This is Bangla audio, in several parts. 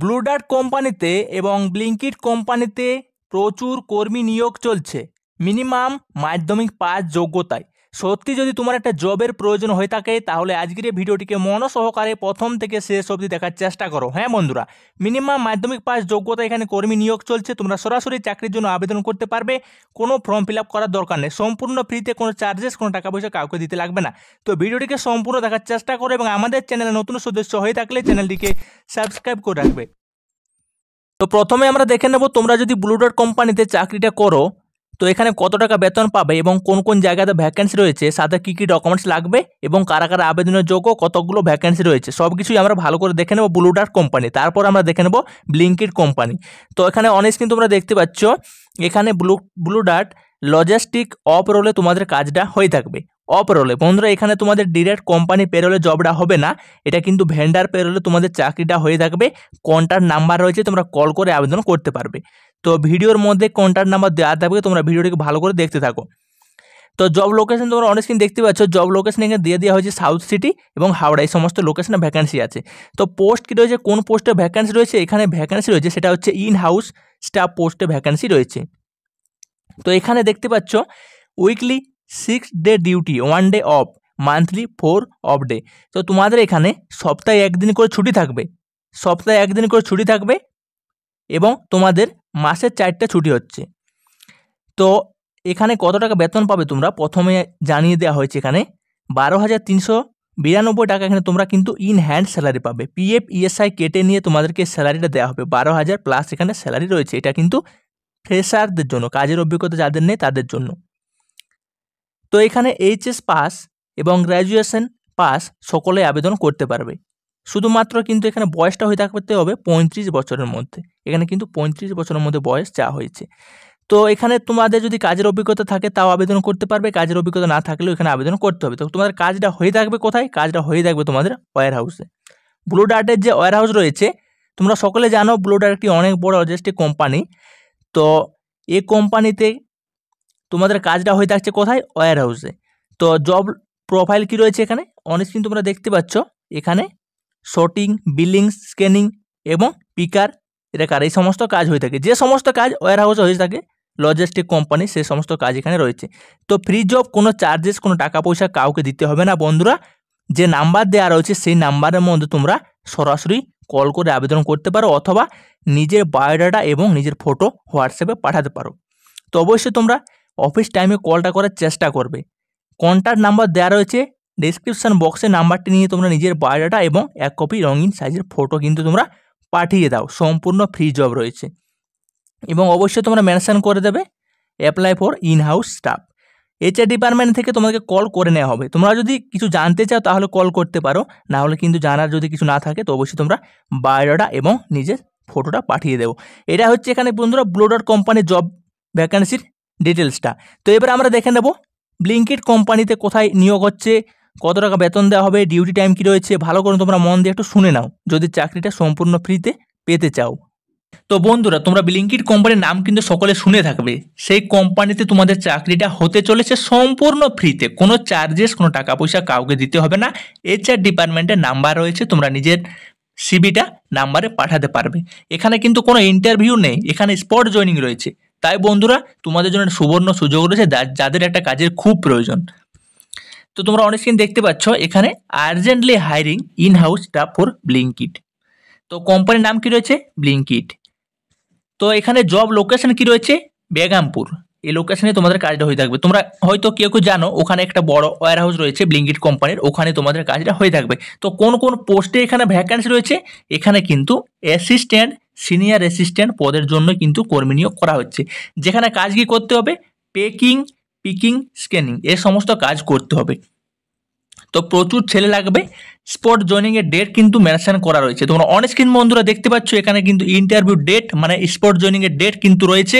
ব্লুডার্ট কোম্পানিতে এবং ব্লিঙ্কিট কোম্পানিতে প্রচুর কর্মী নিয়োগ চলছে মিনিমাম মাধ্যমিক পাস যোগ্যতায় সত্যি যদি তোমার একটা জবের প্রয়োজন হয়ে থাকে তাহলে আজকের এই ভিডিওটিকে মনসহকারে প্রথম থেকে শেষ অবধি দেখার চেষ্টা করো হ্যাঁ বন্ধুরা মিনিমাম মাধ্যমিক পাস যোগ্যতা এখানে কর্মী নিয়োগ চলছে তোমরা সরাসরি চাকরির জন্য আবেদন করতে পারবে কোনো ফর্ম ফিল করার দরকার নেই সম্পূর্ণ ফ্রিতে কোনো চার্জেস কোনো টাকা পয়সা কাউকে দিতে লাগবে না তো ভিডিওটিকে সম্পূর্ণ দেখার চেষ্টা করো এবং আমাদের চ্যানেলে নতুন সদস্য হয়ে থাকলে চ্যানেলটিকে সাবস্ক্রাইব করে রাখবে তো প্রথমে আমরা দেখে নেব তোমরা যদি ব্লুডট কোম্পানিতে চাকরিটা করো তো এখানে কত টাকা বেতন পাবে এবং কোন কোন জায়গাতে ভ্যাকেন্সি রয়েছে সাথে কী কী ডকুমেন্টস লাগবে এবং কারা কারা আবেদনের যোগ্য কতগুলো ভ্যাকেন্সি রয়েছে সব কিছুই আমরা ভালো করে দেখে নেব ব্লু ডার্ট কোম্পানি তারপর আমরা দেখে নেব ব্লিঙ্কিট কোম্পানি তো এখানে অনেক কিন্তু তোমরা দেখতে পাচ্ছ এখানে blue Blue Dart logistic off রোলে তোমাদের কাজটা হয়ে থাকবে অপরোলে বন্ধুরা এখানে তোমাদের ডিরেক্ট কোম্পানি পেরোলে জবটা হবে না এটা কিন্তু ভেন্ডার পেরোলে তোমাদের চাকরিটা হয়ে থাকবে কন্টার নাম্বার রয়েছে তোমরা কল করে আবেদন করতে পারবে তো ভিডিওর মধ্যে কন্ট্যাক্ট নাম্বার দেওয়া থাকবে তোমরা ভিডিওটিকে ভালো করে দেখতে থাকো তো জব লোকেশন তোমরা অনেক স্ক্রিন দেখতে পাচ্ছ জব লোকেশন এখানে দিয়ে দেওয়া হয়েছে সাউথ সিটি এবং হাওড়া এই সমস্ত লোকেশনে ভ্যাকান্সি আছে তো পোস্ট কী রয়েছে কোন পোস্টে ভ্যাকান্সি রয়েছে এখানে ভ্যাকান্সি রয়েছে সেটা হচ্ছে ইন হাউস স্টাফ পোস্টে ভ্যাকান্সি রয়েছে তো এখানে দেখতে পাচ্ছ weekly six day duty one day off monthly four off day তো তোমাদের এখানে সপ্তাহে একদিন করে ছুটি থাকবে সপ্তাহে একদিন করে ছুটি থাকবে এবং তোমাদের মাসের চারটা ছুটি হচ্ছে তো এখানে কত টাকা বেতন পাবে তোমরা প্রথমে জানিয়ে দেওয়া হয়েছে এখানে বারো হাজার তিনশো বিরানব্বই টাকা এখানে তোমরা কিন্তু in hand salary PF ESI ইএসআই e কেটে নিয়ে তোমাদেরকে স্যালারিটা দেওয়া হবে বারো হাজার প্লাস এখানে স্যালারি রয়েছে এটা কিন্তু ফ্রেশারদের জন্য কাজের অভিজ্ঞতা যাদের নেই তাদের জন্য তো এখানে এইচএস পাস এবং গ্র্যাজুয়েশন পাস সকলে আবেদন করতে পারবে শুধুমাত্র কিন্তু এখানে বয়সটা হয়ে থাকতে হবে পঁয়ত্রিশ বছরের মধ্যে এখানে কিন্তু পঁয়ত্রিশ বছরের মধ্যে বয়স চা হয়েছে তো এখানে তোমাদের যদি কাজের অভিজ্ঞতা থাকে তাও আবেদন করতে পারবে কাজের অভিজ্ঞতা না থাকলেও এখানে আবেদন করতে হবে তো তোমাদের কাজটা হয়ে থাকবে কোথায় কাজটা হয়ে থাকবে তোমাদের ওয়ার হাউসে ব্লু ডার্টের যে ওয়ার হাউস রয়েছে তোমরা সকলে জানো ব্লু ডার্ট একটি অনেক বড় লজিস্টিক কোম্পানি তো এ কোম্পানিতে তোমাদের কাজটা হয়ে থাকছে কোথায় ওয়ার হাউসে তো জব প্রোফাইল কি রয়েছে এখানে অনেকদিন তোমরা দেখতে পাচ্ছ এখানে শর্টিং বিলিং স্ক্যানিং এবং পিকার এটা কার এই সমস্ত কাজ হয়ে থাকে যে সমস্ত কাজ ওয়ার হাউসে হয়ে থাকে লজিস্টিক কোম্পানি সে সমস্ত কাজ এখানে রয়েছে তো ফ্রি জব কোনো চার্জেস কোনো টাকা পয়সা কাউকে দিতে হবে না বন্ধুরা যে নাম্বার দেওয়া রয়েছে সেই নাম্বারের মধ্যে তোমরা সরাসরি কল করে আবেদন করতে পারো অথবা নিজের বায়োডাটা এবং নিজের ফটো হোয়াটসঅ্যাপে পাঠাতে পারো তো অবশ্যই তোমরা অফিস টাইমে কলটা করার চেষ্টা করবে কন্ট্যাক্ট নাম্বার দেওয়া রয়েছে ডিসক্রিপশান বক্সে নাম্বারটি নিয়ে তোমরা নিজের বায়োডাটা এবং এক কপি রঙিন সাইজের ফটো কিন্তু তোমরা পাঠিয়ে দাও সম্পূর্ণ ফ্রি জব রয়েছে এবং অবশ্যই তোমরা মেনশান করে দেবে apply for in house staff HR department থেকে তোমাদেরকে কল করে নেওয়া হবে তোমরা যদি কিছু জানতে চাও তাহলে কল করতে পারো না হলে কিন্তু জানার যদি কিছু না থাকে তো অবশ্যই তোমরা বায়োডাটা এবং নিজের ফটোটা পাঠিয়ে দেবো এটা হচ্ছে এখানে বন্ধুরা ব্লু কোম্পানির জব ভ্যাকান্সির ডিটেলসটা তো এবার আমরা দেখে নেব ব্লিঙ্কিট কোম্পানিতে কোথায় নিয়োগ হচ্ছে কত টাকা বেতন দেওয়া হবে ডিউটি টাইম কী রয়েছে ভালো করে তোমরা মন দিয়ে একটু শুনে নাও যদি চাকরিটা সম্পূর্ণ ফ্রিতে পেতে চাও তো বন্ধুরা তোমরা ব্লিঙ্কিট কোম্পানির নাম কিন্তু সকলে শুনে থাকবে সেই কোম্পানিতে তোমাদের চাকরিটা হতে চলেছে সম্পূর্ণ ফ্রিতে কোনো চার্জেস কোনো টাকা পয়সা কাউকে দিতে হবে না এইচআর ডিপার্টমেন্টের নাম্বার রয়েছে তোমরা নিজের সিবিটা নাম্বারে পাঠাতে পারবে এখানে কিন্তু কোনো ইন্টারভিউ নেই এখানে স্পট জয়নিং রয়েছে তাই বন্ধুরা তোমাদের জন্য সুবর্ণ সুযোগ রয়েছে যাদের একটা কাজের খুব প্রয়োজন তো তোমরা অনেক স্ক্রিন দেখতে পাচ্ছ এখানে urgently hiring in house staff for Blinkit তো কোম্পানির নাম কি রয়েছে ব্লিঙ্কিট তো এখানে জব লোকেশন কি রয়েছে বেগামপুর এই লোকেশনে তোমাদের কাজটা হয়ে থাকবে তোমরা হয়তো কেউ কেউ জানো ওখানে একটা বড় ওয়ার হাউস রয়েছে ব্লিঙ্কিট কোম্পানির ওখানে তোমাদের কাজটা হয়ে থাকবে তো কোন কোন পোস্টে এখানে ভ্যাকান্সি রয়েছে এখানে কিন্তু অ্যাসিস্ট্যান্ট সিনিয়র অ্যাসিস্ট্যান্ট পদের জন্য কিন্তু কর্মী নিয়োগ করা হচ্ছে যেখানে কাজ কি করতে হবে পেকিং পিকিং স্ক্যানিং এ সমস্ত কাজ করতে হবে তো প্রচুর ছেলে লাগবে স্পট জয়নিংয়ের ডেট কিন্তু মেনশন করা রয়েছে তোমরা অন বন্ধুরা দেখতে পাচ্ছ এখানে কিন্তু ইন্টারভিউ ডেট মানে স্পট জয়নিংয়ের ডেট কিন্তু রয়েছে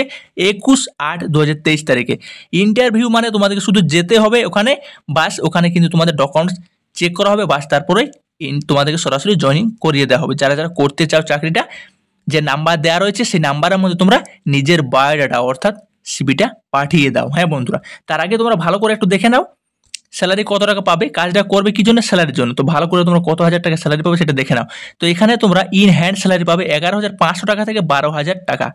একুশ আট দু তারিখে ইন্টারভিউ মানে তোমাদেরকে শুধু যেতে হবে ওখানে বাস ওখানে কিন্তু তোমাদের ডকুমেন্টস চেক করা হবে বাস তারপরে তোমাদেরকে সরাসরি জয়নিং করিয়ে দেওয়া হবে যারা যারা করতে চাও চাকরিটা যে নাম্বার দেওয়া রয়েছে সেই নাম্বারের মধ্যে তোমরা নিজের বায়োডাটা অর্থাৎ সিপিটা পাঠিয়ে দাও হ্যাঁ বন্ধুরা তার আগে তোমরা ভালো করে একটু দেখে নাও স্যালারি কত টাকা পাবে কাজটা করবে কি জন্য স্যালারির জন্য তো ভালো করে তোমরা কত হাজার টাকা স্যালারি পাবে সেটা দেখে নাও তো এখানে তোমরা ইন হ্যান্ড স্যালারি পাবে এগারো হাজার পাঁচশো টাকা থেকে বারো হাজার টাকা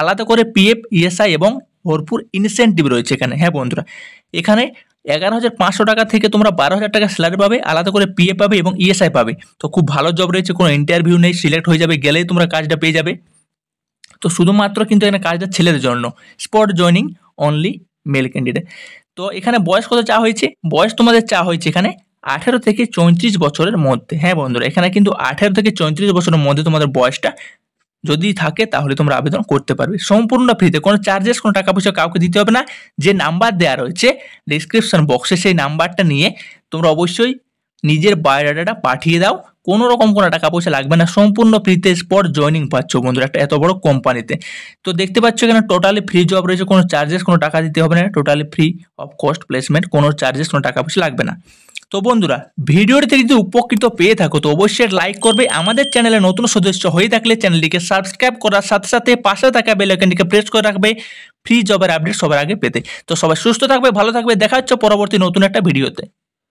আলাদা করে পিএফ ইএসআই e এবং ভরপুর ইনসেন্টিভ রয়েছে এখানে হ্যাঁ বন্ধুরা এখানে এগারো হাজার পাঁচশো টাকা থেকে তোমরা বারো হাজার টাকা স্যালারি পাবে আলাদা করে পিএ পাবে এবং ইএসআই e পাবে তো খুব ভালো জব রয়েছে কোনো ইন্টারভিউ নেই সিলেক্ট হয়ে যাবে গেলেই তোমরা কাজটা পেয়ে যাবে তো শুধুমাত্র কিন্তু এখানে কাজটা ছেলেদের জন্য spot joining only male candidate তো এখানে বয়স কত চা হয়েছে বয়স তোমাদের চা হয়েছে এখানে আঠেরো থেকে চৌত্রিশ বছরের মধ্যে হ্যাঁ বন্ধুরা এখানে কিন্তু আঠেরো থেকে চৌত্রিশ বছরের মধ্যে তোমাদের বয়সটা যদি থাকে তাহলে তোমরা আবেদন করতে পারবে সম্পূর্ণ ফ্রিতে কোনো চার্জেস কোনো টাকা পয়সা কাউকে দিতে হবে না যে নাম্বার দেওয়া রয়েছে ডিসক্রিপশন বক্সে সেই নাম্বারটা নিয়ে তোমরা অবশ্যই নিজের বায়োডাটাটা পাঠিয়ে দাও কোনো রকম কোনো টাকা পয়সা লাগবে না সম্পূর্ণ ফ্রিতে স্পট জয়নিং পাচ্ছ বন্ধুরা একটা এত বড় কোম্পানিতে তো দেখতে পাচ্ছ এখানে টোটালি ফ্রি জব রয়েছে কোনো চার্জেস কোনো টাকা দিতে হবে না totally free of cost placement কোনো চার্জেস কোনো টাকা পয়সা লাগবে না তো বন্ধুরা ভিডিওটিতে যদি উপকৃত পেয়ে থাকো তো অবশ্যই লাইক করবে আমাদের চ্যানেলে নতুন সদস্য হয়ে থাকলে চ্যানেলটিকে সাবস্ক্রাইব করার সাথে সাথে পাশে থাকা বেলাইকনটিকে প্রেস করে রাখবে ফ্রি জবের আপডেট সবার আগে পেতে তো সবাই সুস্থ থাকবে ভালো থাকবে দেখা হচ্ছে পরবর্তী নতুন একটা ভিডিওতে